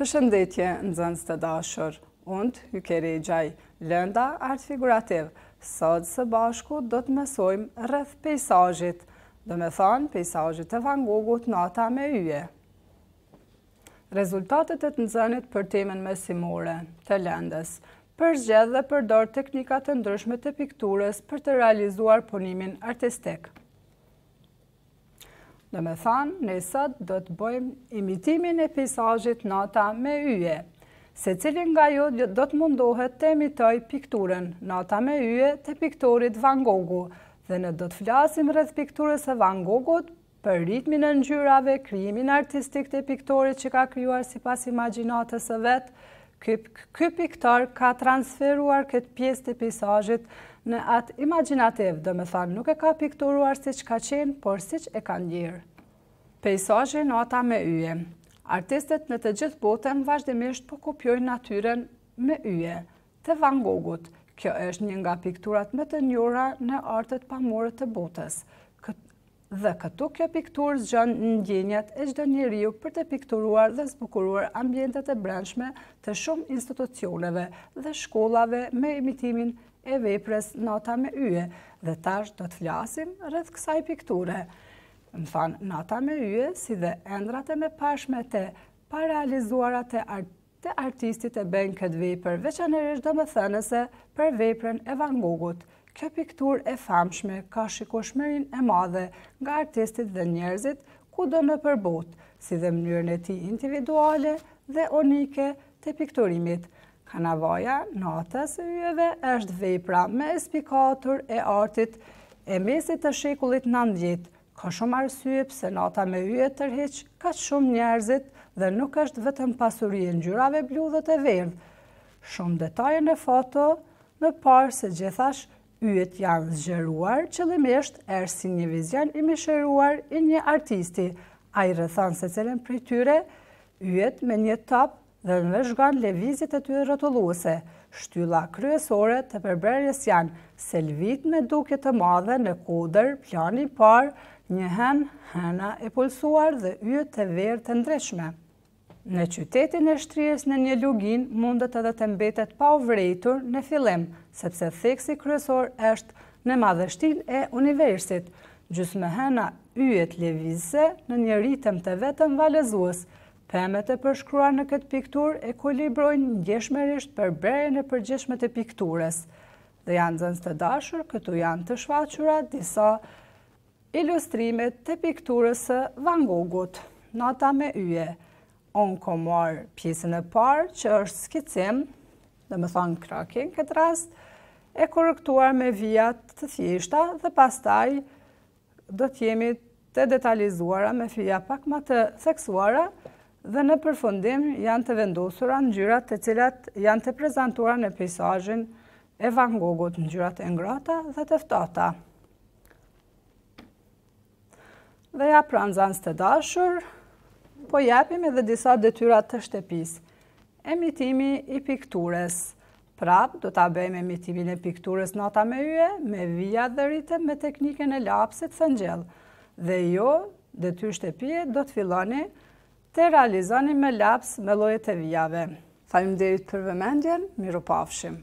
Përshëndetje në të dashër, undë, ju kere i gjaj lënda artë figurativ. Sot së bashku do të mësojmë rrëth pejsajit, do me thonë pejsajit të Van Gogh të nata me yje. Rezultatet e të nëzënit për temen mesimore të lëndës, për dhe përdor teknikat të ndryshme të pikturës për të realizuar punimin artistikë. Në me thanë, nësët do të bëjmë imitimin e pisajit nata me yje. Se cilin nga ju do të mundohet të imitoj pikturën nata me yje të piktorit Van Gogu dhe në do të flasim rrëth pikturës e Van Gogut për ritmin e njyrave, kryimin artistik të piktorit që ka kryuar si pas imaginatës e vetë, Ky piktar ka transferuar këtë pjesë të pisajit në atë imaginativ, dhe me thanë nuk e ka pikturuar si që ka qenë, por si që e ka njërë. Pejsajë në nata me yje. Artistet në të gjithë botën vazhdimisht po kopjojnë natyren me yje, të vangogut. Kjo është një nga pikturat më të njura në artët pamurët të botës dhe këtu kjo piktur zxon në gjenjat e gjdo njeriu për të pikturuar dhe zbukuruar ambjentet e branshme të shumë institucioneve dhe shkollave me imitimin e vepres nata me yje dhe tash do të flasim rrëth kësaj pikture. Në fanë nata me yje si dhe endrat e me pashme të paralizuarat e të artistit e benë këtë vejpër, veçanër është do më thënëse për vejpërën e Van Gogut. Kjo piktur e famshme ka shikoshmerin e madhe nga artistit dhe njerëzit ku do në përbot, si dhe mënyrën e ti individuale dhe onike të pikturimit. Kanavaja, natës e ujeve, është vejpra me espikatur e artit e mesit të shekullit në ndjetë, ka shumë arsye pëse nata me yje tërheq, ka shumë njerëzit dhe nuk është vetëm pasurien e bludhët e verdhë. Shumë detajën e foto, në parë se gjithash yët janë zgjeruar, që dhe meshtë erë si një vizion i me shëruar i një artisti. A i rëthanë se cilën për tyre, yët me një top dhe në vëzhgan le vizit e tyre e rëtulluse. Shtylla kryesore të përberjes janë selvit me duke të madhe në koder, plani parë, hen, hena e pulsuar dhe yët të verë të ndryshme. Në qytetin e shtrijes në një lugin mundet edhe të mbetet pa uvrejtur në filim, sepse theksi kryesor është në madhështin e universit. Gjusë me hëna yjet levise në një ritëm të vetëm valezuës, pëmet e përshkruar në këtë piktur e kolibrojnë gjeshmerisht për brejën e përgjeshme të pikturës. Dhe janë zënës të dashur, këtu janë të shfaqura disa ilustrimet të pikturës Van Gogut, nata me yje unë ko marë pjesën e parë, që është skicim, dhe më thonë krakin këtë rast, e korrektuar me vijat të thjeshta dhe pastaj do të jemi të detalizuara me fija pak më të theksuara dhe në përfundim janë të vendosura në gjyrat të cilat janë të prezentuara në pejsajin e Van Gogut në gjyrat e ngrata dhe të ftota. Dhe ja pranë zanës të dashurë, po japim edhe disa detyrat të shtepis. Emitimi i pikturës. Prap, do të abejmë emitimin e pikturës nata me yje, me vija dhe rritë me tekniken e lapsit së njëllë. Dhe jo, detyrë shtepije, do të filoni të realizoni me laps me lojët e vijave. Falim dhe i të përvëmendjen, miru pafshim.